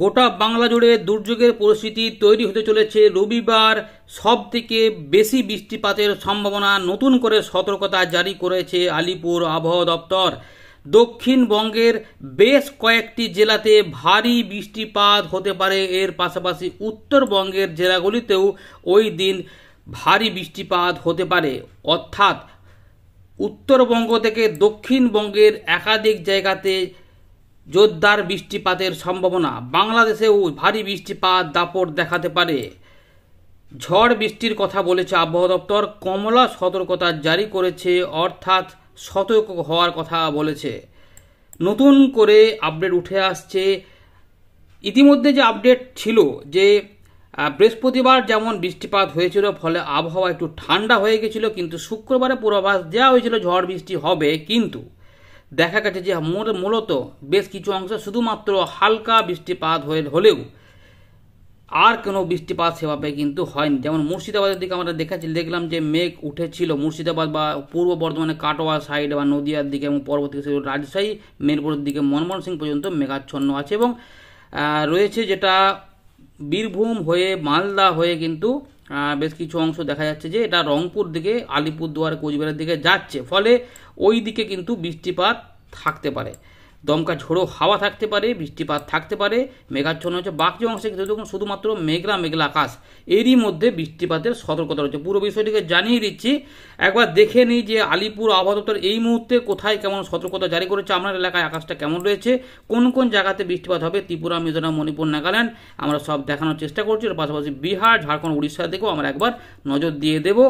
গোটা বাংলা জুড়ে দুর্যোগের পরিস্থিতি তৈরি হতে চলেছে রবিবার সব থেকে বেশি বৃষ্টিপাতের সম্ভাবনা নতুন করে সতর্কতা জারি করেছে আলিপুর আবহাওয়া দপ্তর দক্ষিণবঙ্গের বেশ কয়েকটি জেলাতে ভারী বৃষ্টিপাত হতে পারে এর পাশাপাশি উত্তরবঙ্গের জেলাগুলিতেও ওই দিন ভারী বৃষ্টিপাত হতে পারে অর্থাৎ উত্তরবঙ্গ থেকে দক্ষিণবঙ্গের একাধিক জায়গাতে জোরদার বৃষ্টিপাতের সম্ভাবনা বাংলাদেশেও ভারী বৃষ্টিপাত দাপট দেখাতে পারে ঝড় বৃষ্টির কথা বলেছে আবহাওয়া দপ্তর কমলা সতর্কতা জারি করেছে অর্থাৎ সতর্ক হওয়ার কথা বলেছে নতুন করে আপডেট উঠে আসছে ইতিমধ্যে যে আপডেট ছিল যে বৃহস্পতিবার যেমন বৃষ্টিপাত হয়েছিল ফলে আবহাওয়া একটু ঠান্ডা হয়ে গেছিল কিন্তু শুক্রবারে পূর্বাভাস দেওয়া হয়েছিল ঝড় বৃষ্টি হবে কিন্তু দেখা গেছে যে মূলত বেশ কিছু অংশে শুধুমাত্র হালকা বৃষ্টিপাত হয়ে হলেও আর কোনো বৃষ্টিপাত সেভাবে কিন্তু হয়নি যেমন মুর্শিদাবাদের দিকে আমরা দেখেছি দেখলাম যে মেঘ উঠেছিল মুর্শিদাবাদ বা পূর্ব বর্ধমানে কাটোয়া সাইড বা নদিয়ার দিকে এবং পর্বত থেকে রাজশাহী মেরপুরের দিকে মনমোহন সিং পর্যন্ত মেঘাচ্ছন্ন আছে এবং রয়েছে যেটা বীরভূম হয়ে মালদা হয়ে কিন্তু বেশ কিছু অংশ দেখা যাচ্ছে যে এটা রংপুর দিকে আলিপুরদুয়ার কোচবিহারের দিকে যাচ্ছে ফলে ওই দিকে কিন্তু বৃষ্টিপাত থাকতে পারে দমকা ঝোড়ো হাওয়া থাকতে পারে বৃষ্টিপাত থাকতে পারে মেঘাচ্ছন্ন হচ্ছে বাকি অংশে কিন্তু দেখুন শুধুমাত্র মেঘলা মেঘলা আকাশ এরই মধ্যে বৃষ্টিপাতের সতর্কতা রয়েছে পুরো বিষয়টিকে জানিয়ে দিচ্ছি একবার দেখে নিই যে আলিপুর আবহাওয়া এই মুহূর্তে কোথায় কেমন সতর্কতা জারি করেছে আপনার এলাকায় আকাশটা কেমন রয়েছে কোন কোন জায়গাতে বৃষ্টিপাত হবে ত্রিপুরা মিজোরাম মণিপুর নাগাল্যান্ড আমরা সব দেখানোর চেষ্টা করছি এর পাশাপাশি বিহার ঝাড়খণ্ড উড়িষ্যা দিকেও আমরা একবার নজর দিয়ে দেবো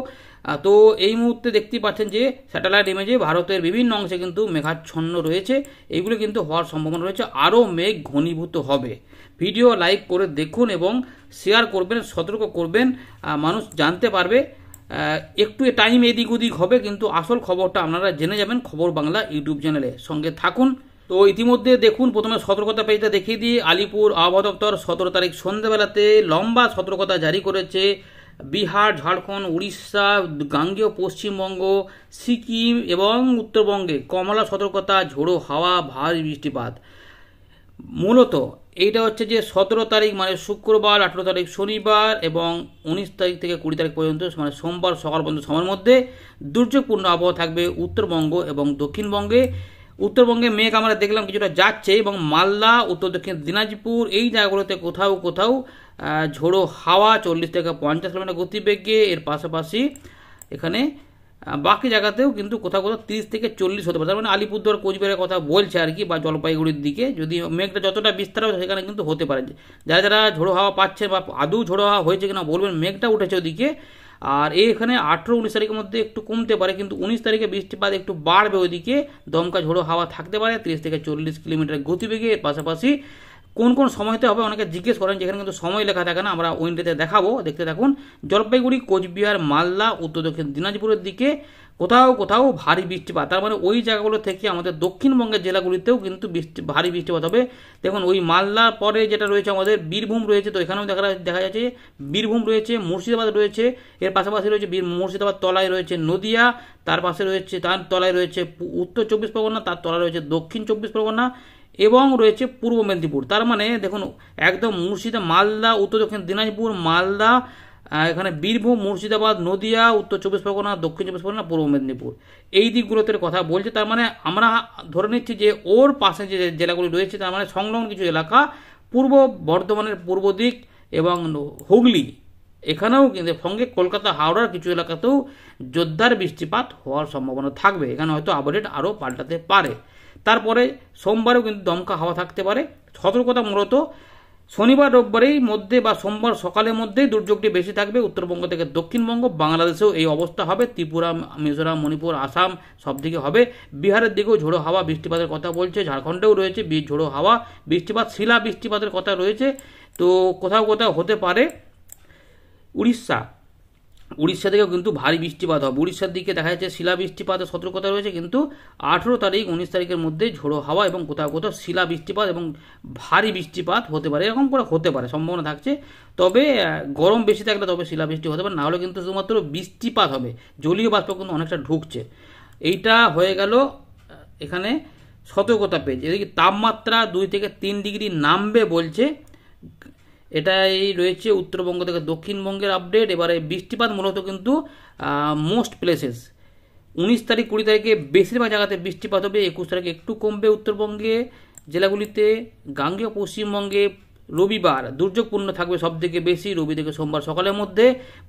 তো এই মুহূর্তে দেখতে পাচ্ছেন যে স্যাটেলাইট ইমেজে ভারতের বিভিন্ন অংশে কিন্তু মেঘাচ্ছন্ন রয়েছে এইগুলো কিন্তু হওয়ার সম্ভাবনা রয়েছে আরও মেঘ ঘনীভূত হবে ভিডিও লাইক করে দেখুন এবং শেয়ার করবেন সতর্ক করবেন মানুষ জানতে পারবে একটু টাইম এদিক ওদিক হবে কিন্তু আসল খবরটা আপনারা জেনে যাবেন খবর বাংলা ইউটিউব চ্যানেলে সঙ্গে থাকুন তো ইতিমধ্যে দেখুন প্রথমে সতর্কতা পেজটা দেখিয়ে দিয়ে আলিপুর আবহাওয়া দপ্তর সতেরো তারিখ সন্ধ্যেবেলাতে লম্বা সতর্কতা জারি করেছে বিহার ঝাড়খণ্ড উড়িষ্যা গাঙ্গেয় পশ্চিমবঙ্গ সিকিম এবং উত্তরবঙ্গে কমলা সতর্কতা ঝোড়ো হাওয়া ভারী বৃষ্টিপাত মূলত এইটা হচ্ছে যে সতেরো তারিখ মানে শুক্রবার আঠেরো তারিখ শনিবার এবং উনিশ তারিখ থেকে কুড়ি তারিখ পর্যন্ত মানে সোমবার সকাল পর্যন্ত সময়ের মধ্যে দুর্যোগপূর্ণ আবহাওয়া থাকবে উত্তরবঙ্গ এবং দক্ষিণবঙ্গে উত্তরবঙ্গে মেঘ আমরা দেখলাম কিছুটা যাচ্ছে এবং মালদা উত্তর দক্ষিণ দিনাজপুর এই জায়গাগুলোতে কোথাও কোথাও ঝোড়ো হাওয়া চল্লিশ থেকে পঞ্চাশ কিলোমিটার গতিবেগে এর পাশাপাশি এখানে বাকি জায়গাতেও কিন্তু কোথাও কোথাও তিরিশ থেকে চল্লিশ হতে পারে তার মানে আলিপুরদুয়ার কোচবিহারের কথা বলছে আর কি বা জলপাইগুড়ির দিকে যদি মেঘটা যতটা বিস্তার হবে সেখানে কিন্তু হতে পারে যারা যারা ঝোড়ো হাওয়া পাচ্ছে বা আদৌ ঝোড়ো হাওয়া হয়েছে কিনা বলবেন মেঘটা উঠেছে ওদিকে আর এখানে আঠেরো উনিশ তারিখের মধ্যে একটু কমতে পারে কিন্তু উনিশ তারিখে বৃষ্টিপাত একটু বাড়বে ওইদিকে দমকা ঝোড়ো হাওয়া থাকতে পারে তিরিশ থেকে চল্লিশ কিলোমিটার গতিবেগে এর পাশাপাশি কোন কোন সময়তে হবে অনেকে জিজ্ঞেস করেন যেখানে কিন্তু সময় লেখা থাকে না আমরা উইন্ডোতে দেখাবো দেখতে থাকুন জলপাইগুড়ি কোচবিহার মালদা উত্তর দক্ষিণ দিনাজপুরের দিকে কোথাও কোথাও ভারী বৃষ্টিপাত তার মানে ওই জায়গাগুলো থেকে আমাদের দক্ষিণবঙ্গের জেলাগুলিতেও কিন্তু বৃষ্টি ভারী বৃষ্টিপাত হবে দেখুন ওই মালদার পরে যেটা রয়েছে আমাদের বীরভূম রয়েছে তো এখানেও দেখা দেখা যাচ্ছে বীরভূম রয়েছে মুর্শিদাবাদ রয়েছে এর পাশাপাশি রয়েছে মুর্শিদাবাদ তলায় রয়েছে নদিয়া তার পাশে রয়েছে তার তলায় রয়েছে উত্তর চব্বিশ পরগনা তার তলায় রয়েছে দক্ষিণ চব্বিশ পরগনা এবং রয়েছে পূর্ব মেদিনীপুর তার মানে দেখুন একদম মুর্শিদা মালদা উত্তর দক্ষিণ দিনাজপুর মালদা এখানে বীরভূম মুর্শিদাবাদ নদিয়া উত্তর চব্বিশ পরগনা দক্ষিণ চব্বিশ পরগনা পূর্ব মেদিনীপুর এই দিকগুলোতে কথা বলছে তার মানে আমরা ধরে নিচ্ছি যে ওর পাশে যে জেলাগুলি রয়েছে তার মানে সংলগ্ন কিছু এলাকা পূর্ব বর্ধমানের পূর্ব দিক এবং হুগলি এখানেও কিন্তু সঙ্গে কলকাতা হাওড়ার কিছু এলাকাতেও জোরদার বৃষ্টিপাত হওয়ার সম্ভাবনা থাকবে এখানে হয়তো আপডেট আরও পাল্টাতে পারে তারপরে সোমবারেও কিন্তু দমকা হাওয়া থাকতে পারে সতর্কতা মূলত শনিবার রোববারের মধ্যে বা সোমবার সকালের মধ্যেই দুর্যোগটি বেশি থাকবে উত্তরবঙ্গ থেকে দক্ষিণবঙ্গ বাংলাদেশেও এই অবস্থা হবে ত্রিপুরা মিজোরাম মণিপুর আসাম সব দিকে হবে বিহারের দিকেও ঝোড়ো হাওয়া বৃষ্টিপাতের কথা বলছে ঝাড়খণ্ডেও রয়েছে ঝোড়ো হাওয়া বৃষ্টিপাত শিলা বৃষ্টিপাতের কথা রয়েছে তো কোথাও কোথাও হতে পারে উড়িষ্যা উড়িষ্যা থেকেও কিন্তু ভারী বৃষ্টিপাত হবে উড়িষ্যার দিকে দেখা যাচ্ছে শিলা বৃষ্টিপাতের সতর্কতা রয়েছে কিন্তু আঠেরো তারিখ উনিশ তারিখের মধ্যে ঝোড়ো হাওয়া এবং কোথাও কোথাও শিলা বৃষ্টিপাত এবং ভারী বৃষ্টিপাত হতে পারে এরকম করে হতে পারে সম্ভাবনা থাকছে তবে গরম বেশি থাকলে তবে শিলা বৃষ্টি হতে পারে না হলে কিন্তু শুধুমাত্র বৃষ্টিপাত হবে জলীয় বাষ্প কিন্তু অনেকটা ঢুকছে এইটা হয়ে গেল এখানে সতর্কতা পেয়েছে এদিকে তাপমাত্রা দুই থেকে তিন ডিগ্রি নামবে বলছে এটাই রয়েছে উত্তরবঙ্গ থেকে দক্ষিণবঙ্গের আপডেট এবারে বৃষ্টিপাত মূলত কিন্তু মোস্ট প্লেসেস উনিশ তারিখ কুড়ি তারিখে বেশিরভাগ জায়গাতে বৃষ্টিপাত হবে একুশ তারিখে একটু কমবে উত্তরবঙ্গে জেলাগুলিতে গাঙ্গেয় পশ্চিমবঙ্গে রবিবার দুর্যোগপূর্ণ থাকবে সব থেকে বেশি রবি থেকে সোমবার সকালের মধ্যে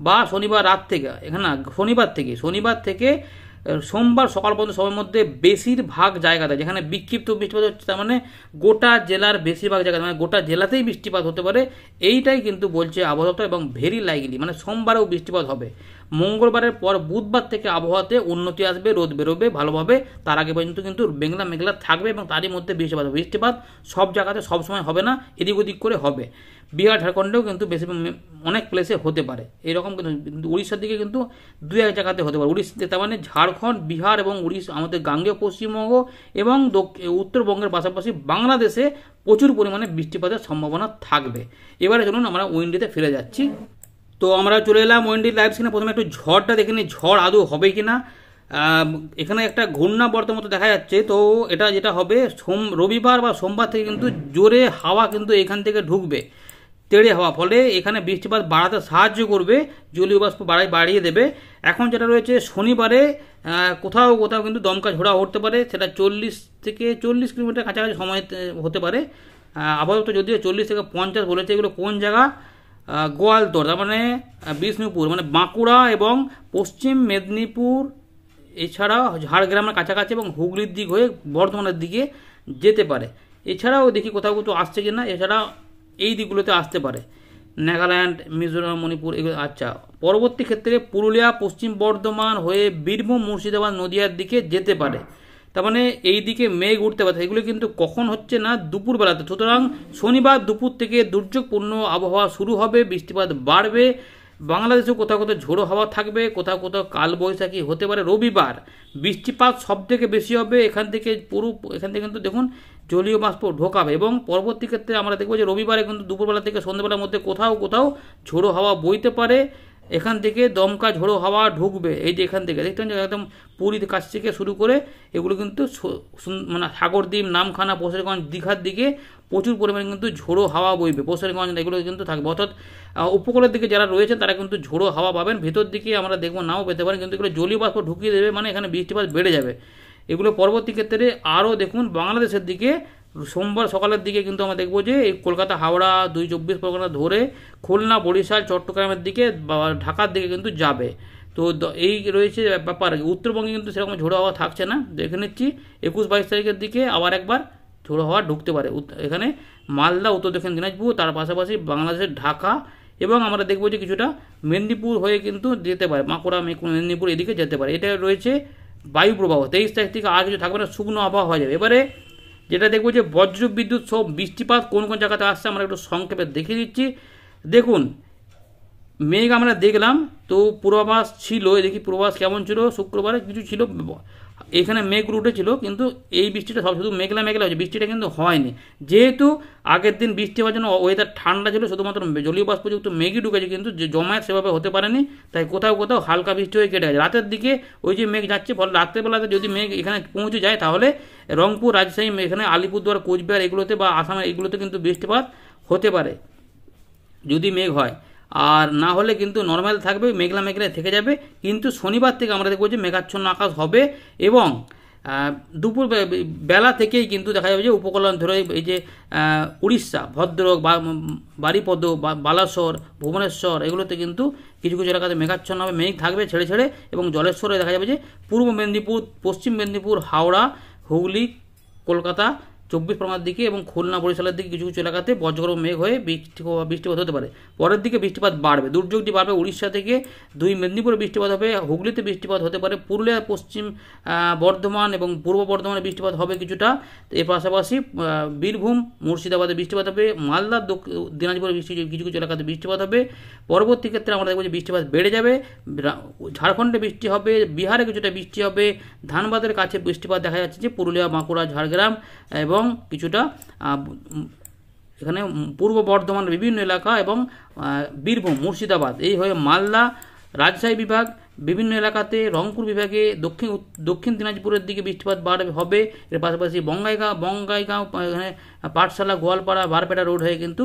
বা শনিবার রাত থেকে এখানে শনিবার থেকে শনিবার থেকে সোমবার সকাল পর্যন্ত সময়ের মধ্যে বেশিরভাগ জায়গাতে যেখানে বিক্ষিপ্ত বৃষ্টিপাত হচ্ছে তার মানে গোটা জেলার বেশিরভাগ জায়গাতে মানে গোটা জেলাতেই বৃষ্টিপাত হতে পারে এইটাই কিন্তু বলছে আবহাওয়া এবং ভেরি লাইকলি মানে সোমবারেও বৃষ্টিপাত হবে মঙ্গলবারের পর বুধবার থেকে আবহাওয়াতে উন্নতি আসবে রোদ বেরোবে ভালোভাবে তার আগে পর্যন্ত কিন্তু মেঘলা মেঘলা থাকবে এবং তারই মধ্যে বৃষ্টিপাত বৃষ্টিপাত সব জায়গাতে সবসময় হবে না এদিক ওদিক করে হবে বিহার ঝাড়খণ্ডেও কিন্তু বেশি অনেক প্লেসে হতে পারে এরকম কিন্তু উড়িষ্যার দিকে কিন্তু দু এক জায়গাতে হতে পারে উড়িষ্যাতে তার মানে ঝাড়খণ্ড বিহার এবং উড়িষ্যা আমাদের গাঙ্গেয় পশ্চিমবঙ্গ এবং উত্তরবঙ্গের পাশাপাশি বাংলাদেশে প্রচুর পরিমাণে বৃষ্টিপাতের সম্ভাবনা থাকবে এবারে চলুন আমরা উইন্ডিতে ফিরে যাচ্ছি তো আমরা চলে এলাম ওয়েন্ডি লাইভ স্ক্রিনে প্রথমে একটু ঝড়টা দেখে নিই ঝড় আদৌ হবে কি না এখানে একটা ঘূর্ণাবর্তের মতো দেখা যাচ্ছে তো এটা যেটা হবে সোম রবিবার বা সোমবার থেকে কিন্তু জোরে হাওয়া কিন্তু এখান থেকে ঢুকবে তেড়ে হওয়া ফলে এখানে বৃষ্টিপাত বাড়াতে সাহায্য করবে জলীয় বাষ্প বাড়াই বাড়িয়ে দেবে এখন যেটা রয়েছে শনিবারে কোথাও কোথাও কিন্তু দমকা ঝোড়া হতে পারে সেটা চল্লিশ থেকে চল্লিশ কিলোমিটার কাছাকাছি সময় হতে পারে আপাতত যদিও চল্লিশ থেকে পঞ্চাশ বলেছে এগুলো কোন জায়গা গোয়ালতোড় তার মানে বিষ্ণুপুর মানে বাঁকুড়া এবং পশ্চিম মেদিনীপুর এছাড়া ঝাড়গ্রামের কাছাকাছি এবং হুগলির দিক হয়ে বর্ধমানের দিকে যেতে পারে এছাড়াও দেখি কোথাও কোথাও আসছে কি না এছাড়া এই দিকগুলোতে আসতে পারে নাগাল্যান্ড মিজোরাম মণিপুর এগুলো আচ্ছা পরবর্তী ক্ষেত্রে পুরুলিয়া পশ্চিম বর্ধমান হয়ে বীরভূম মুর্শিদাবাদ নদিয়ার দিকে যেতে পারে তার মানে এই দিকে মেঘ উঠতে পারে এগুলো কিন্তু কখন হচ্ছে না দুপুরবেলাতে সুতরাং শনিবার দুপুর থেকে দুর্যোগপূর্ণ আবহাওয়া শুরু হবে বৃষ্টিপাত বাড়বে বাংলাদেশেও কোথাও কোথাও ঝোড়ো হাওয়া থাকবে কোথাও কোথাও কালবৈশাখী হতে পারে রবিবার বৃষ্টিপাত সব থেকে বেশি হবে এখান থেকে পুরো এখান থেকে কিন্তু দেখুন জলীয় বাষ্প ঢোকাবে এবং পরবর্তী ক্ষেত্রে আমরা দেখবো যে রবিবারে কিন্তু দুপুরবেলা থেকে সন্ধ্যেবেলার মধ্যে কোথাও কোথাও ঝোড়ো হাওয়া বইতে পারে এখান থেকে দমকা ঝোড়ো হাওয়া ঢুকবে এই যে এখান থেকে দেখতে পাচ্ছেন একদম পুরীর কাছ থেকে শুরু করে এগুলো কিন্তু মানে সাগরদ্বীপ নামখানা পোশারগঞ্জ দীঘার দিকে প্রচুর পরিমাণে কিন্তু ঝোড়ো হাওয়া বইবে পোশারগঞ্জ এগুলো কিন্তু থাকবে অর্থাৎ উপকূলের দিকে যারা রয়েছেন তারা কিন্তু ঝোড়ো হাওয়া পাবেন ভেতর দিকে আমরা দেখবো নাও পেতে পারেন কিন্তু এগুলো জলীয় বাষ্প ঢুকিয়ে দেবে মানে এখানে বৃষ্টিপাত বেড়ে যাবে এগুলো পরবর্তী ক্ষেত্রে আরও দেখুন বাংলাদেশের দিকে সোমবার সকালের দিকে কিন্তু আমরা দেখবো যে এই কলকাতা হাওড়া দুই চব্বিশ পরগনা ধরে খুলনা বরিশাল চট্টগ্রামের দিকে বা ঢাকার দিকে কিন্তু যাবে তো এই রয়েছে ব্যাপার উত্তরবঙ্গে কিন্তু সেরকম ঝোড়ো হাওয়া থাকছে না দেখে নিচ্ছি একুশ বাইশ তারিখের দিকে আবার একবার ঝোড়ো হাওয়া ঢুকতে পারে এখানে মালদা উত্তর দক্ষিণ দিনাজপুর তার পাশাপাশি বাংলাদেশের ঢাকা এবং আমরা দেখবো যে কিছুটা মেদিনীপুর হয়ে কিন্তু যেতে পারে মাকুড়া মেদিনীপুর এদিকে যেতে পারে এটা রয়েছে বায়ু প্রবাহ তেইশ তারিখ থেকে আর কিছু থাকবে না শুকনো আবহাওয়া হয়ে যাবে এবারে যেটা দেখব যে বজ্র বিদ্যুৎ সব বৃষ্টিপাত কোন কোন জায়গাতে আসছে আমরা একটু সংক্ষেপে দেখে দিচ্ছি দেখুন মেঘ আমরা দেখলাম তো পূর্বাভাস ছিল দেখি পূর্বাভাস কেমন ছিল শুক্রবারে কিছু ছিল এখানে মেঘ উঠেছিল কিন্তু এই বৃষ্টিটা সব শুধু মেঘলা মেঘলা হয়েছে বৃষ্টিটা কিন্তু হয়নি যেহেতু আগের দিন বৃষ্টি হওয়ার জন্য ওয়েদার ঠান্ডা ছিল শুধুমাত্র জলীয় বাষ্পযুক্ত মেঘই ঢুকেছে কিন্তু জমায়েত সেভাবে হতে পারেনি তাই কোথাও কোথাও হালকা বৃষ্টি হয়ে কেটে গেছে রাতের দিকে ওই যে মেঘ যাচ্ছে ফলে রাত্রেবেলাতে যদি মেঘ এখানে পৌঁছে যায় তাহলে রংপুর রাজশাহী এখানে আলিপুরদুয়ার কোচবিহার এগুলোতে বা আসামের এগুলোতে কিন্তু বৃষ্টিপাত হতে পারে যদি মেঘ হয় আর না হলে কিন্তু নর্মাল থাকবে মেঘলা মেঘলায় থেকে যাবে কিন্তু শনিবার থেকে আমরা দেখব যে মেঘাচ্ছন্ন আকাশ হবে এবং দুপুর বেলা থেকেই কিন্তু দেখা যাবে যে উপকূল ধরে এই যে উড়িষ্যা ভদ্রক বারিপদ বালাসর ভুবনেশ্বর এগুলোতে কিন্তু কিছু কিছু এলাকাতে মেঘাচ্ছন্ন হবে মেঘ থাকবে ছেড়ে ছেড়ে এবং জলেশ্বরে দেখা যাবে যে পূর্ব মেদিনীপুর পশ্চিম মেদিনীপুর হাওড়া হুগলি কলকাতা চব্বিশ পরগনার দিকে এবং খুলনা বরিশালের দিকে কিছু কিছু এলাকাতে বজ্র মেঘ হয়ে বৃষ্টি বৃষ্টিপাত হতে পারে পরের দিকে বৃষ্টিপাত বাড়বে দুর্যোগটি বাড়বে উড়িষ্যা থেকে দুই মেদিনীপুরে বৃষ্টিপাত হবে হুগলিতে বৃষ্টিপাত হতে পারে পুরুলিয়া পশ্চিম বর্ধমান এবং পূর্ব বর্ধমানে বৃষ্টিপাত হবে কিছুটা এর পাশাপাশি বীরভূম মুর্শিদাবাদে বৃষ্টিপাত হবে মালদা দিনাজপুরে বৃষ্টি কিছু কিছু এলাকাতে বৃষ্টিপাত হবে পরবর্তী ক্ষেত্রে আমরা দেখবো যে বৃষ্টিপাত বেড়ে যাবে ঝাড়খণ্ডে বৃষ্টি হবে বিহারে কিছুটা বৃষ্টি হবে ধানবাদের কাছে বৃষ্টিপাত দেখা যাচ্ছে যে পুরুলিয়া বাঁকুড়া ঝাড়গ্রাম এবং এবং কিছুটা এখানে পূর্ব বর্ধমানের বিভিন্ন এলাকা এবং বীরভূম মুর্শিদাবাদ এই হয়ে মালদা রাজশাহী বিভাগ বিভিন্ন এলাকাতে রংপুর বিভাগে দক্ষিণ দক্ষিণ দিনাজপুরের দিকে বৃষ্টিপাত বাড়বে হবে এর পাশাপাশি বঙ্গাইগাঁও বঙ্গাইগাঁও এখানে পাঠশালা গোয়ালপাড়া বারপেটা রোড হয়ে কিন্তু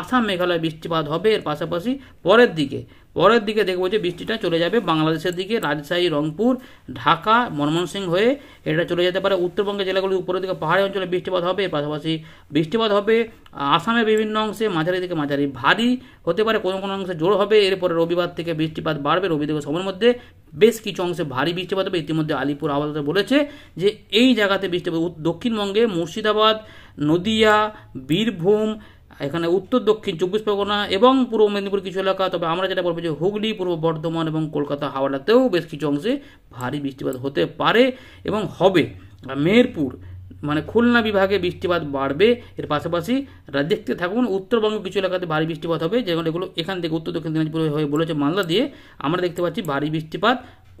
আসাম মেঘালয় বৃষ্টিপাত হবে এর পাশাপাশি পরের দিকে পরের দিকে দেখব যে বৃষ্টিটা চলে যাবে বাংলাদেশের দিকে রাজশাহী রংপুর ঢাকা মনমোহনসিং হয়ে এটা চলে যেতে পারে উত্তরবঙ্গের জেলাগুলির উপরের দিকে পাহাড়ি অঞ্চলে বৃষ্টিপাত হবে পাশাপাশি বৃষ্টিপাত হবে আসামের বিভিন্ন অংশে মাঝারি থেকে মাঝারি ভারী হতে পারে কোনো কোনো অংশে জোর হবে এরপরে রবিবার থেকে বৃষ্টিপাত বাড়বে রবি থেকে সময়ের মধ্যে বেশ কিছু অংশে ভারী বৃষ্টিপাত হবে ইতিমধ্যে আলিপুর আবহাওয়া বলেছে যে এই জায়গাতে বৃষ্টিপাত দক্ষিণবঙ্গে মুর্শিদাবাদ নদিয়া বীরভূম এখানে উত্তর দক্ষিণ চব্বিশ পরগনা এবং পূর্ব মেদিনীপুর কিছু এলাকা তবে আমরা যেটা বলবো যে হুগলি পূর্ব বর্ধমান এবং কলকাতা হাওড়াতেও বেশ কিছু অংশে ভারী বৃষ্টিপাত হতে পারে এবং হবে মেহেরপুর মানে খুলনা বিভাগে বৃষ্টিপাত বাড়বে এর পাশাপাশি দেখতে থাকুন উত্তরবঙ্গ কিছু এলাকাতে ভারী বৃষ্টিপাত হবে যেমন এগুলো এখান থেকে উত্তর দক্ষিণ দিনাজপুর হয়ে বলেছে মালদা দিয়ে আমরা দেখতে পাচ্ছি ভারী বৃষ্টিপাত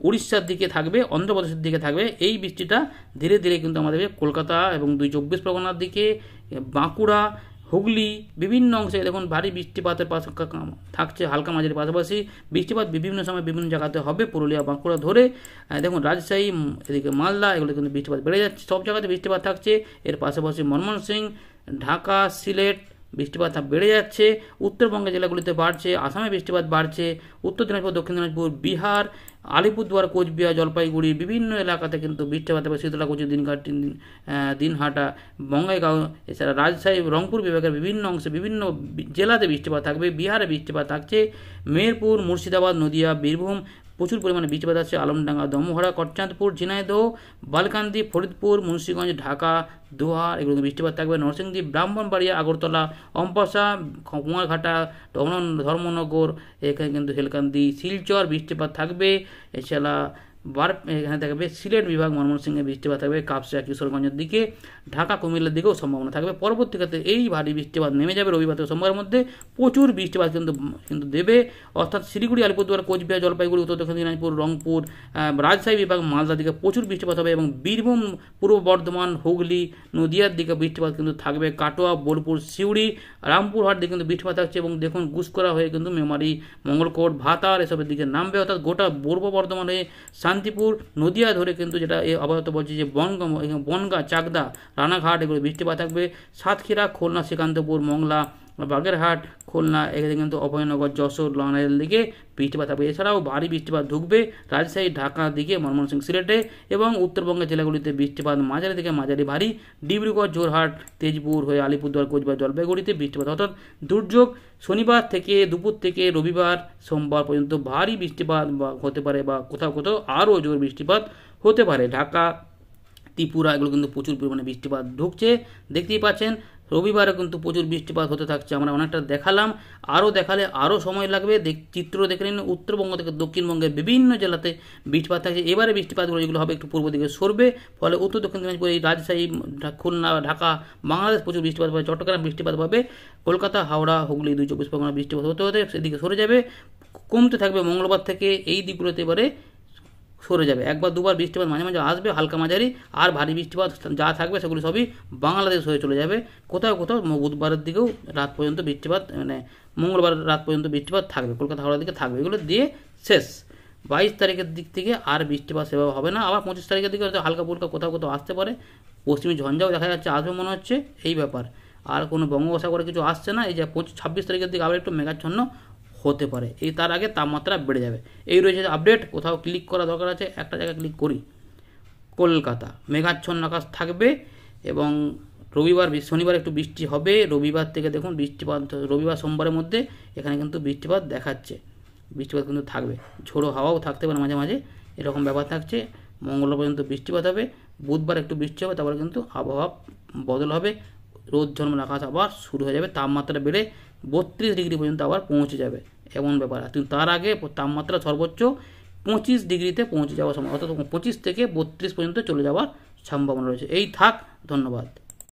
উড়িষ্যার দিকে থাকবে অন্ধ্রপ্রদেশের দিকে থাকবে এই বৃষ্টিটা ধীরে ধীরে কিন্তু আমাদের কলকাতা এবং দুই চব্বিশ পরগনার দিকে বাঁকুড়া হুগলি বিভিন্ন অংশে দেখুন ভারী বৃষ্টিপাতের থাকছে হালকা মাঝের পাশাপাশি বৃষ্টিপাত বিভিন্ন সময় বিভিন্ন জায়গাতে হবে পুরুলিয়া বাঁকুড়া ধরে দেখুন রাজশাহী এদিকে মালদা এগুলো কিন্তু বৃষ্টিপাত বেড়ে যাচ্ছে সব জায়গাতে বৃষ্টিপাত থাকছে এর পাশাপাশি মনমোহন সিং ঢাকা সিলেট বৃষ্টিপাত বেড়ে যাচ্ছে উত্তরবঙ্গে জেলাগুলিতে বাড়ছে আসামে বৃষ্টিপাত বাড়ছে উত্তর দিনাজপুর দক্ষিণ দিনাজপুর বিহার আলিপুরদুয়ার কোচবিহার জলপাইগুড়ি বিভিন্ন এলাকাতে কিন্তু বৃষ্টিপাত এবং শীতলাকুচি দিনঘাটি দিনহাটা বঙ্গাইগাঁও এছাড়া রাজশাহী রংপুর বিভাগের বিভিন্ন অংশে বিভিন্ন জেলাতে বৃষ্টিপাত থাকবে বিহারে বৃষ্টিপাত থাকছে মেরপুর মুর্শিদাবাদ নদিয়া বীরভূম প্রচুর পরিমাণে বৃষ্টিপাত আছে আলমডাঙ্গা দমহরা কটচাঁদপুর ঝিনাইদহ বালকান্দি ফরিদপুর মুন্সীগঞ্জ ঢাকা দোহার এগুলো বৃষ্টিপাত থাকবে নরসিংদী ব্রাহ্মণবাড়িয়া আগরতলা অম্পাসা কুমারঘাটা ধর্মনগর এখানে কিন্তু হেলকান্দি শিলচর বৃষ্টিপাত থাকবে এছাড়া বার এখানে থাকবে সিলেট বিভাগ ময়মনসিংহে বৃষ্টিপাত থাকবে কাপসিয়া কিশোরগঞ্জের দিকে ঢাকা কুমিল্লার দিকেও সম্ভাবনা থাকবে পরবর্তীকালে এই ভারী বৃষ্টিপাত নেমে যাবে রবিবার থেকে সোমবারের মধ্যে প্রচুর বৃষ্টিপাত কিন্তু কিন্তু দেবে অর্থাৎ শিলিগুড়ি আলিপুরদুয়ার কোচবিহার জলপাইগুড়ি উত্তর দক্ষিণ দিনাজপুর রংপুর রাজশাহী বিভাগ মালদার দিকে প্রচুর বৃষ্টিপাত হবে এবং বীরভূম পূর্ব বর্ধমান হুগলি নদিয়ার দিকে বৃষ্টিপাত কিন্তু থাকবে কাটোয়া বোলপুর সিউড়ি রামপুরহাট দিকে কিন্তু বৃষ্টিপাত থাকছে এবং দেখুন গুসকরা হয়ে কিন্তু মেমারি মঙ্গলকোট ভাতার এসবের দিকে নামবে অর্থাৎ গোটা পূর্ব বর্ধমানে শান্তিপুর নদিয়া ধরে কিন্তু যেটা আপাতত বলছে যে বনগা বনগা চাকদা রানাঘাট এগুলো বৃষ্টিপাত থাকবে সাতক্ষীরা খুলনা শ্রীকান্তপুর মংলা বাগেরহাট খুলনা এখানে কিন্তু অভয়নগর যশোর লংলাইয়ের দিকে বৃষ্টিপাত হবে এছাড়াও ভারী বৃষ্টিপাত ঢুকবে রাজশাহী ঢাকার দিকে ময়মনসিংহ সিলেটে এবং উত্তরবঙ্গের জেলাগুলিতে বৃষ্টিপাত মাঝারি থেকে মাঝারি ভারী ডিব্রুগড় যোরহাট তেজপুর হয়ে আলিপুরদুয়ার কোচবিহার জলপাইগুড়িতে বৃষ্টিপাত অর্থাৎ দুর্যোগ শনিবার থেকে দুপুর থেকে রবিবার সোমবার পর্যন্ত ভারী বৃষ্টিপাত হতে পারে বা কোথাও কোথাও আরও জোর বৃষ্টিপাত হতে পারে ঢাকা ত্রিপুরা এগুলো কিন্তু প্রচুর পরিমাণে বৃষ্টিপাত ঢুকছে দেখতেই পাচ্ছেন রবিবারে কিন্তু প্রচুর বৃষ্টিপাত হতে থাকছে আমরা অনেকটা দেখালাম আরও দেখালে আরও সময় লাগবে চিত্র দেখে নিন উত্তরবঙ্গ থেকে দক্ষিণবঙ্গের বিভিন্ন জেলাতে বৃষ্টিপাত থাকছে এবারে বৃষ্টিপাতগুলো যেগুলো হবে একটু পূর্ব দিকে সরবে ফলে উত্তর দক্ষিণ দিনাজপুর এই রাজশাহী খুলনা ঢাকা বাংলাদেশ প্রচুর বৃষ্টিপাত পাবে চট্টগ্রাম বৃষ্টিপাত পাবে কলকাতা হাওড়া হুগলি দুই চব্বিশ পরগনা বৃষ্টিপাত হতে হতে সেদিকে সরে যাবে কমতে থাকবে মঙ্গলবার থেকে এই দিকগুলোতে এবারে সরে যাবে একবার দুবার বৃষ্টিপাত মাঝে মাঝে আসবে হালকা মাঝারি আর ভারী বৃষ্টিপাত যা থাকবে সেগুলি সবই বাংলাদেশ হয়ে চলে যাবে কোথাও কোথাও বুধবারের দিকেও রাত পর্যন্ত বৃষ্টিপাত মানে মঙ্গলবার রাত পর্যন্ত বৃষ্টিপাত থাকবে কলকাতা হাওড়ার দিকে থাকবে এগুলো দিয়ে শেষ বাইশ তারিখের দিক থেকে আর বৃষ্টিপাত সেভাবে হবে না আবার পঁচিশ তারিখের দিকে হয়তো হালকা পুলকা কোথাও কোথাও আসতে পারে পশ্চিমী ঝঞ্ঝাও দেখা যাচ্ছে আসবে মনে হচ্ছে এই ব্যাপার আর কোনো বঙ্গোপসাগরে কিছু আসছে না এই যে পঁচিশ ছাব্বিশ তারিখের দিকে আবার একটু মেঘাচ্ছন্ন হতে পারে এই তার আগে তাপমাত্রা বেড়ে যাবে এই রয়েছে আপডেট কোথাও ক্লিক করা দরকার আছে একটা জায়গায় ক্লিক করি কলকাতা মেঘাচ্ছন্ন আকাশ থাকবে এবং রবিবার শনিবার একটু বৃষ্টি হবে রবিবার থেকে দেখুন বৃষ্টিপাত রবিবার সোমবারের মধ্যে এখানে কিন্তু বৃষ্টিপাত দেখাচ্ছে বৃষ্টিপাত কিন্তু থাকবে ঝোড়ো হাওয়াও থাকতে পারে মাঝে মাঝে এরকম ব্যাপার থাকছে মঙ্গলবার পর্যন্ত বৃষ্টিপাত হবে বুধবার একটু বৃষ্টি হবে তারপরে কিন্তু আবহাওয়া বদল হবে রোদ জন্ম আকাশ আবার শুরু হয়ে যাবে তাপমাত্রা বেড়ে বত্রিশ ডিগ্রি পর্যন্ত আবার পৌঁছে যাবে এমন ব্যাপার কিন্তু তার আগে তাপমাত্রা সর্বোচ্চ পঁচিশ ডিগ্রিতে পৌঁছে যাওয়ার সম্ভাবনা অর্থাৎ পঁচিশ থেকে বত্রিশ পর্যন্ত চলে যাওয়ার সম্ভাবনা রয়েছে এই থাক ধন্যবাদ